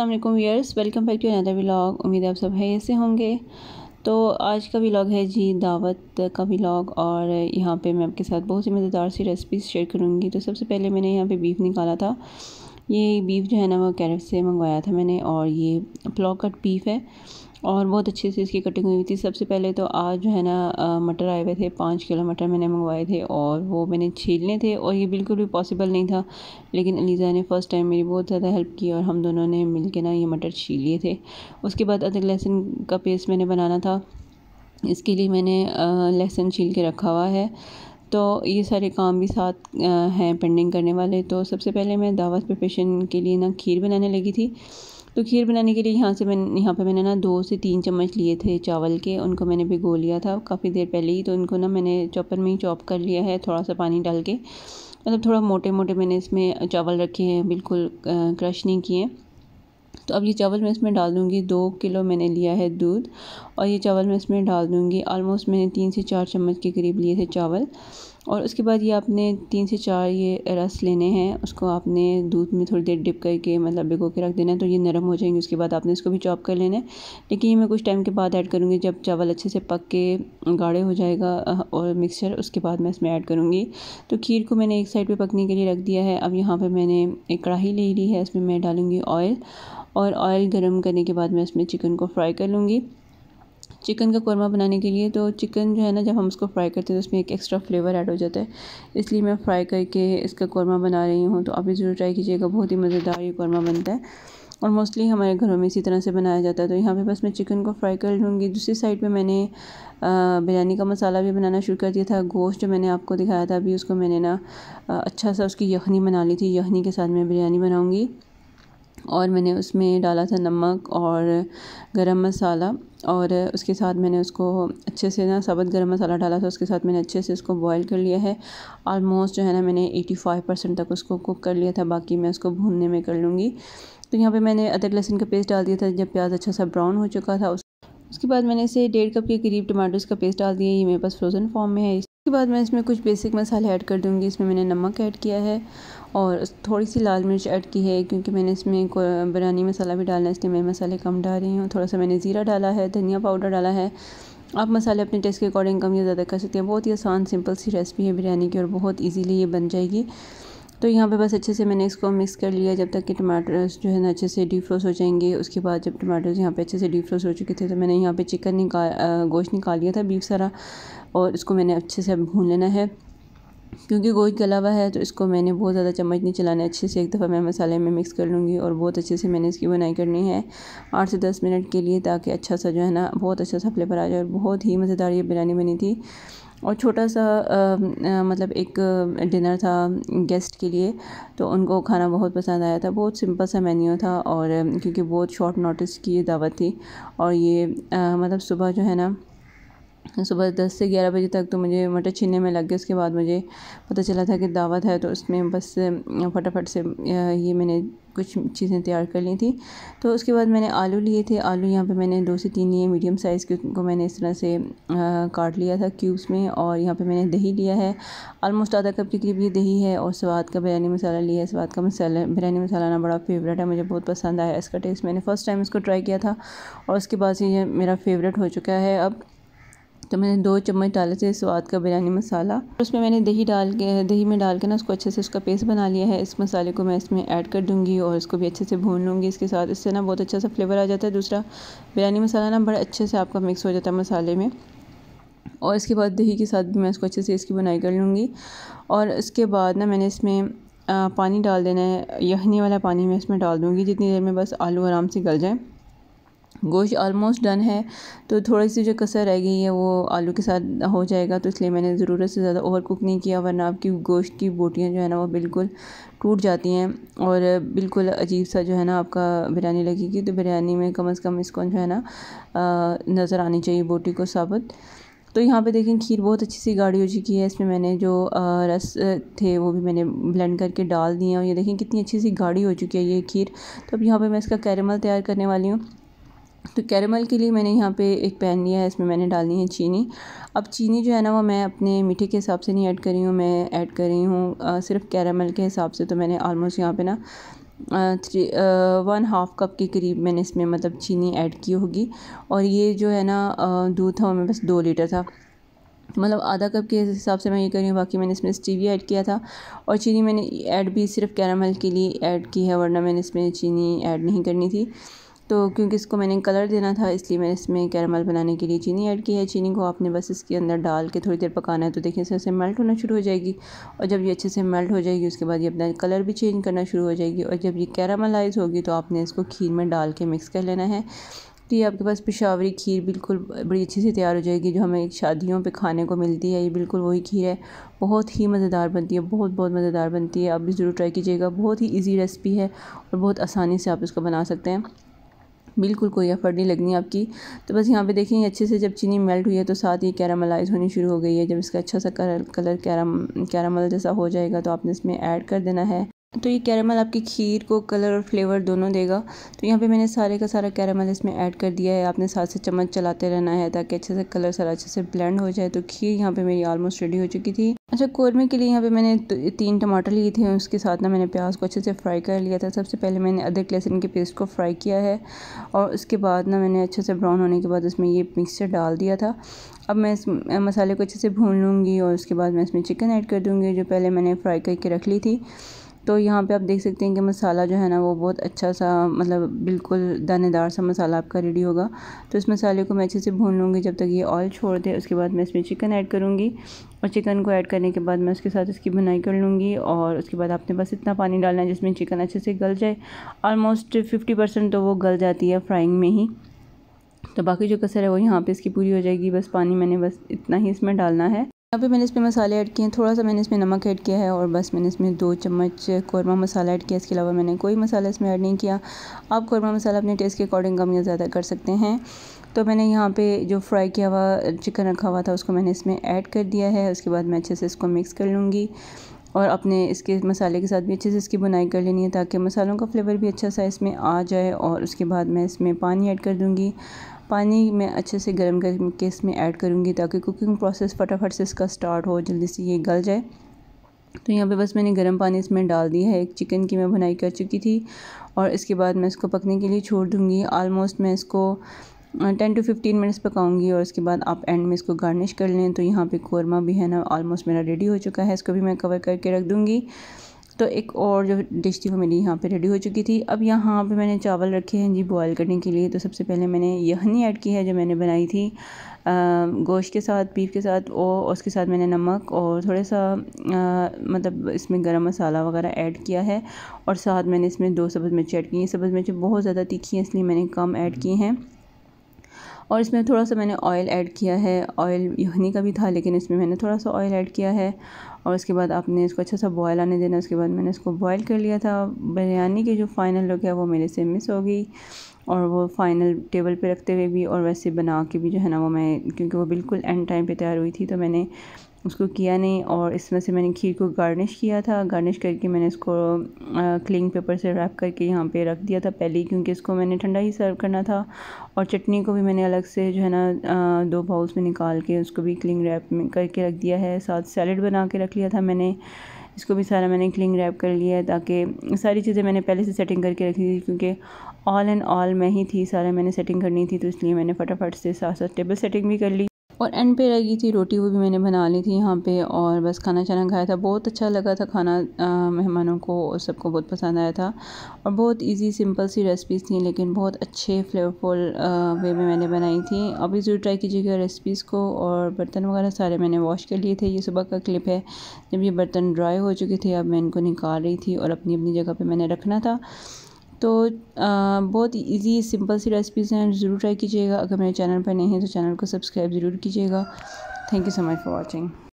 Aslam viewers welcome back to another vlog उम्मीद आप सब है ऐसे होंगे तो आज का व्लाग है जी दावत का व्लाग और यहाँ पे मैं आपके साथ बहुत ही मज़ेदार सी रेसिपीज़ शेयर करूँगी तो सबसे पहले मैंने यहाँ पे बीफ निकाला था ये बीफ जो है ना वो कैरफ से मंगवाया था मैंने और ये प्लॉकट बीफ है और बहुत अच्छे से इसकी कटिंग हुई थी सबसे पहले तो आज जो है ना मटर आए हुए थे पाँच किलो मटर मैंने मंगवाए थे और वो मैंने छीलने थे और ये बिल्कुल भी पॉसिबल नहीं था लेकिन अलीज़ा ने फ़र्स्ट टाइम मेरी बहुत ज़्यादा हेल्प की और हम दोनों ने मिल के ना ये मटर लिए थे उसके बाद अदरक लहसुन का पेस्ट मैंने बनाना था इसके लिए मैंने लहसुन छील के रखा हुआ है तो ये सारे काम भी साथ हैं पेंडिंग करने वाले तो सबसे पहले मैं दावत प्रपेशन के लिए ना खीर बनाने लगी थी तो खीर बनाने के लिए यहाँ से मैंने यहाँ पे मैंने ना दो से तीन चम्मच लिए थे चावल के उनको मैंने भिगो लिया था काफ़ी देर पहले ही तो उनको ना मैंने चॉपर में ही चॉप कर लिया है थोड़ा सा पानी डाल के मतलब थोड़ा मोटे मोटे मैंने इसमें चावल रखे हैं बिल्कुल क्रश नहीं किए तो अब ये चावल मैं इसमें डाल दूँगी दो किलो मैंने लिया है दूध और ये चावल मैं इसमें डाल दूँगी ऑलमोस्ट मैंने तीन से चार चम्मच के करीब लिए थे चावल और उसके बाद ये आपने तीन से चार ये रस लेने हैं उसको आपने दूध में थोड़ी देर डिप करके मतलब भिगो के रख देना है तो ये नरम हो जाएंगे उसके बाद आपने इसको भी चॉप कर लेना है लेकिन ये मैं कुछ टाइम के बाद ऐड करूँगी जब चावल अच्छे से पक के गाढ़े हो जाएगा और मिक्सचर उसके बाद मैं इसमें ऐड करूँगी तो खीर को मैंने एक साइड पर पकने के लिए रख दिया है अब यहाँ पर मैंने एक कढ़ाई ले ली है इसमें मैं डालूँगी ऑयल और ऑयल गर्म करने के बाद मैं इसमें चिकन को फ्राई कर लूँगी चिकन का कौरमा बनाने के लिए तो चिकन जो है ना जब हम उसको फ्राई करते हैं तो उसमें एक एक्स्ट्रा फ्लेवर ऐड हो जाता है इसलिए मैं फ्राई करके इसका कौरमा बना रही हूँ तो आप भी ज़रूर ट्राई कीजिएगा बहुत ही मज़ेदार ये कौरमा बनता है और मोस्टली हमारे घरों में इसी तरह से बनाया जाता है तो यहाँ पे बस मैं चिकन को फ्राई कर लूँगी दूसरी साइड पे मैंने बिरयानी का मसाला भी बनाना शुरू कर दिया था गोश्त जो मैंने आपको दिखाया था अभी उसको मैंने ना अच्छा सा उसकी यखनी बना ली थी यखनी के साथ मैं बिरयानी बनाऊँगी और मैंने उसमें डाला था नमक और गरम मसाला और उसके साथ मैंने उसको अच्छे से ना साबुत गरम मसाला डाला था उसके साथ मैंने अच्छे से इसको बॉईल कर लिया है आलमोस्ट जो है ना मैंने 85 परसेंट तक उसको कुक कर लिया था बाकी मैं उसको भूनने में कर लूँगी तो यहाँ पे मैंने अदरक लहसुन का पेस्ट डाल दिया था जब प्याज अच्छा सा ब्राउन हो चुका था उस उसके बाद मैंने इसे डेढ़ कप के करीब टमाटर्स का पेस्ट डाल दिया ये मेरे पास फ्रोज़न फॉर्म में है इसके बाद मैं इसमें कुछ बेसिक मसाले ऐड कर दूँगी इसमें मैंने नमक ऐड किया है और थोड़ी सी लाल मिर्च ऐड की है क्योंकि मैंने इसमें बिरयानी मसाला भी डालना है इसलिए मैं मसाले कम डाल रही हूँ थोड़ा सा मैंने ज़ीरा डाला है धनिया पाउडर डाला है आप मसाले अपने टेस्ट के अकॉर्डिंग कम या ज़्यादा कर सकते हैं बहुत ही आसान सिंपल सी रेसिपी है बिरयानी की और बहुत ईजीली ये बन जाएगी तो यहाँ पे बस अच्छे से मैंने इसको मिक्स कर लिया जब तक कि टमाटर्स जो है ना अच्छे से डीप फ्रोस हो जाएंगे उसके बाद जब टमाटर्स यहाँ पे अच्छे से डीप फ्रोस हो चुके थे तो मैंने यहाँ पे चिकन निकाल गोश्त निकाल लिया था बीफ सारा और इसको मैंने अच्छे से भून लेना है क्योंकि गोश्त गला हुआ है तो इसको मैंने बहुत ज़्यादा चम्मच नहीं चलाना अच्छे से एक दफ़ा मैं मसाले में मिक्स कर लूँगी और बहुत अच्छे से मैंने इसकी बनाई करनी है आठ से दस मिनट के लिए ताकि अच्छा सा जो है ना बहुत अच्छा सा फ्लेवर आ जाए और बहुत ही मज़ेदार ये बिरयानी बनी थी और छोटा सा आ, आ, मतलब एक डिनर था गेस्ट के लिए तो उनको खाना बहुत पसंद आया था बहुत सिंपल सा मेन्यू था और क्योंकि बहुत शॉर्ट नोटिस की दावत थी और ये आ, मतलब सुबह जो है ना सुबह दस से ग्यारह बजे तक तो मुझे मटर छीनने में लग गया उसके बाद मुझे पता चला था कि दावत है तो उसमें बस फटाफट से ये मैंने कुछ चीज़ें तैयार कर ली थी तो उसके बाद मैंने आलू लिए थे आलू यहाँ पे मैंने दो से तीन लिए मीडियम साइज़ के उनको मैंने इस तरह से आ, काट लिया था क्यूब्स में और यहाँ पे मैंने दही लिया है आलमोस्ट आधा कप के करीब ये दही है और स्वाद का बिरयानी मसाला लिया है स्वाद का मसाला बिरयानी मसाला ना बड़ा फेवरेट है मुझे बहुत पसंद आया इसका टेस्ट मैंने फ़र्स्ट टाइम इसको ट्राई किया था और उसके बाद से ये मेरा फेवरेट हो चुका है अब तो मैंने दो चम्मच डाले थे स्वाद का बिरयानी मसाला उसमें मैंने दही डाल के दही में डाल के ना उसको अच्छे से उसका पेस्ट बना लिया है इस मसाले को मैं इसमें ऐड कर दूँगी और इसको भी अच्छे से भून लूँगी इसके साथ इससे ना बहुत अच्छा सा फ्लेवर आ जाता है दूसरा बिरयानी मसाला ना बड़ा अच्छे से आपका मिक्स हो जाता है मसाले में और इसके बाद दही के साथ भी मैं इसको अच्छे से इसकी बुनाई कर लूँगी और इसके बाद ना मैंने इसमें पानी डाल देना है यखनी वाला पानी मैं इसमें डाल दूँगी जितनी देर में बस आलू आराम से गल जाएँ गोश्त ऑलमोस्ट डन है तो थोड़ी सी जो कसर रह गई है वो आलू के साथ हो जाएगा तो इसलिए मैंने ज़रूरत से ज़्यादा ओवर कुक नहीं किया वरना आपकी गोश्त की बोटियाँ जो है ना वो बिल्कुल टूट जाती हैं और बिल्कुल अजीब सा जो है ना आपका बिरयानी लगेगी तो बिरयानी में कम अज़ कम इसको जो है ना नज़र आनी चाहिए बोटी को साबित तो यहाँ पे देखें खीर बहुत अच्छी सी गाढ़ी हो चुकी है इसमें मैंने जो रस थे वो भी मैंने ब्लेंड करके डाल दिए और ये देखें कितनी अच्छी सी गाढ़ी हो चुकी है ये खीर तो अब यहाँ पे मैं इसका कैरेमल तैयार करने वाली हूँ तो कैरमल के लिए मैंने यहाँ पे एक पैन लिया है इसमें मैंने डालनी है चीनी अब चीनी जो है ना वो मैं अपने मीठे के हिसाब से नहीं ऐड करी हूँ मैं ऐड कर रही हूँ सिर्फ कैरेमल के हिसाब से तो मैंने ऑलमोस्ट यहाँ पे ना थ्री वन हाफ़ कप के करीब मैंने इसमें मतलब चीनी ऐड की होगी और ये जो है ना दूध था वो मेरे दो लीटर था मतलब आधा कप के हिसाब से मैं ये कर रही हूँ बाकी मैंने इसमें स्टीविया ऐड किया था और चीनी मैंने ऐड भी सिर्फ कैरामल के लिए ऐड की है वरना मैंने इसमें चीनी ऐड नहीं करनी थी तो क्योंकि इसको मैंने कलर देना था इसलिए मैंने इसमें कैरमल बनाने के लिए चीनी ऐड की है चीनी को आपने बस इसके अंदर डाल के थोड़ी देर पकाना है तो देखिए इसमें से मेल्ट होना शुरू हो जाएगी और जब ये अच्छे से मेल्ट हो जाएगी उसके बाद ये अपना कलर भी चेंज करना शुरू हो जाएगी और जब ये कैरामलाइज होगी तो आपने इसको खीर में डाल के मिक्स कर लेना है तो ये आपके पास पेशावरी खीर बिल्कुल बड़ी अच्छी से तैयार हो जाएगी जो हमें शादियों पे खाने को मिलती है ये बिल्कुल वही खीर है बहुत ही मज़ेदार बनती है बहुत बहुत मज़ेदार बनती है आप भी ज़रूर ट्राई कीजिएगा बहुत ही ईजी रेसिपी है और बहुत आसानी से आप इसको बना सकते हैं बिल्कुल कोई एफर्ट नहीं लगनी आपकी तो बस यहाँ पे देखें अच्छे से जब चीनी मेल्ट हुई है तो साथ ही कैरामलाइज होनी शुरू हो गई है जब इसका अच्छा सा कलर कैराम कैरामल जैसा हो जाएगा तो आपने इसमें ऐड कर देना है तो ये कैरमल आपकी खीर को कलर और फ्लेवर दोनों देगा तो यहाँ पे मैंने सारे का सारा कैरमल इसमें ऐड कर दिया है आपने साथ से चम्मच चलाते रहना है ताकि अच्छे से कलर सारा अच्छे से ब्लेंड हो जाए तो खीर यहाँ पे मेरी ऑलमोस्ट रेडी हो चुकी थी अच्छा कौरमे के लिए यहाँ पे मैंने तीन टमाटर लिए थे उसके साथ ना मैंने प्याज को अच्छे से फ्राई कर लिया था सबसे पहले मैंने अदरक लहसुन के पेस्ट को फ्राई किया है और उसके बाद ना मैंने अच्छे से ब्राउन होने के बाद उसमें ये मिक्सचर डाल दिया था अब मैं इस मसाले को अच्छे से भून लूँगी और उसके बाद मैं इसमें चिकन ऐड कर दूँगी जो पहले मैंने फ्राई करके रख ली थी तो यहाँ पे आप देख सकते हैं कि मसाला जो है ना वो बहुत अच्छा सा मतलब बिल्कुल दानेदार सा मसाला आपका रेडी होगा तो इस मसाले को मैं अच्छे से भून लूँगी जब तक ये ऑयल छोड़ दे उसके बाद मैं इसमें चिकन ऐड करूँगी और चिकन को ऐड करने के बाद मैं उसके साथ इसकी भुनाई कर लूँगी और उसके बाद आपने बस इतना पानी डालना है जिसमें चिकन अच्छे से गल जाए ऑलमोस्ट फिफ्टी परसेंट तो वो गल जाती है फ्राइंग में ही तो बाकी जो कसर है वो यहाँ पे इसकी पूरी हो जाएगी बस पानी मैंने बस इतना ही इसमें डालना है यहाँ पे मैंने इसमें मसाले ऐड किए हैं थोड़ा सा मैंने इसमें नमक ऐड किया है और बस मैंने इसमें दो चम्मच कौरमा मसाला ऐड किया इसके अलावा मैंने कोई मसाला इसमें ऐड नहीं किया आप कौरमा मसाला अपने टेस्ट के अकॉर्डिंग कम या ज़्यादा कर सकते हैं तो मैंने यहाँ पे जो फ्राई किया हुआ चिकन रखा हुआ था उसको मैंने इसमें ऐड कर दिया है उसके बाद मैं अच्छे से इसको मिक्स कर लूँगी और अपने इसके मसाले के साथ भी अच्छे से इसकी बुनाई कर लेनी है ताकि मसालों का फ्लेवर भी अच्छा सा इसमें आ जाए और उसके बाद मैं इसमें पानी ऐड कर दूँगी पानी मैं अच्छे से गर्म करके इसमें ऐड करूँगी ताकि कुकिंग प्रोसेस फटाफट से इसका स्टार्ट हो जल्दी से ये गल जाए तो यहाँ पे बस मैंने गर्म पानी इसमें डाल दिया है एक चिकन की मैं भुनाई कर चुकी थी और इसके बाद मैं इसको पकने के लिए छोड़ दूँगी आलमोस्ट मैं इसको टेन टू फिफ्टीन मिनट्स पकाऊंगी और उसके बाद आप एंड में इसको गार्निश कर लें तो यहाँ पे कौरमा भी है ना ऑलमोस्ट मेरा रेडी हो चुका है इसको भी मैं कवर करके रख दूँगी तो एक और जो डिश थी वो मेरी यहाँ पे रेडी हो चुकी थी अब यहाँ पे मैंने चावल रखे हैं जी बॉयल करने के लिए तो सबसे पहले मैंने यखनी ऐड की है जो मैंने बनाई थी गोश्त के साथ बीफ के साथ और उसके साथ मैंने नमक और थोड़ा सा आ, मतलब इसमें गरम मसाला वगैरह ऐड किया है और साथ मैंने इसमें दो सब्ज़ मिर्च ऐड की हैं सब्ज़ मिर्च बहुत ज़्यादा तीखी हैं इसलिए मैंने कम ऐड की हैं और इसमें थोड़ा सा मैंने ऑयल ऐड किया है ऑयल यही का भी था लेकिन इसमें मैंने थोड़ा सा ऑयल ऐड किया है और उसके बाद आपने इसको अच्छा सा बॉयल आने देना उसके बाद मैंने इसको बॉयल कर लिया था बिरयानी की जो फाइनल लुक है वो मेरे से मिस हो गई और वो फाइनल टेबल पे रखते हुए भी और वैसे बना के भी जो है ना वो मैं क्योंकि वो बिल्कुल एंड टाइम पे तैयार हुई थी तो मैंने उसको किया नहीं और इसमें से मैंने खीर को गार्निश किया था गार्निश करके मैंने इसको क्लिंग पेपर से रैप करके यहाँ पे रख दिया था पहले ही क्योंकि इसको मैंने ठंडा ही सर्व करना था और चटनी को भी मैंने अलग से जो है ना दो बाउल्स में निकाल के उसको भी क्लिंग रैप में करके रख दिया है साथ सैलड बना के रख लिया था मैंने इसको भी सारा मैंने क्लिंग रैप कर लिया है ताकि सारी चीज़ें मैंने पहले से सेटिंग करके रखी थी क्योंकि ऑल एंड ऑल मैं ही थी सारा मैंने सेटिंग करनी थी तो इसलिए मैंने फटाफट से साथ साथ टेबल सेटिंग भी कर ली और एंड पे रह गई थी रोटी वो भी मैंने बना ली थी यहाँ पे और बस खाना चाना खाया था बहुत अच्छा लगा था खाना मेहमानों को और सबको बहुत पसंद आया था और बहुत इजी सिंपल सी रेसिपीज़ थी लेकिन बहुत अच्छे फ्लेवरफुल वे में मैंने बनाई थी अभी ज़रूर ट्राई कीजिएगा रेसिपीज़ को और बर्तन वगैरह सारे मैंने वॉश कर लिए थे ये सुबह का क्लिप है जब ये बर्तन ड्राई हो चुके थे अब मैं इनको निकाल रही थी और अपनी अपनी जगह पर मैंने रखना था तो आ, बहुत इजी सिंपल सी रेसिपीज़ हैं ज़रूर ट्राई कीजिएगा अगर मेरे चैनल पर नहीं है तो चैनल को सब्सक्राइब ज़रूर कीजिएगा thank you so much for watching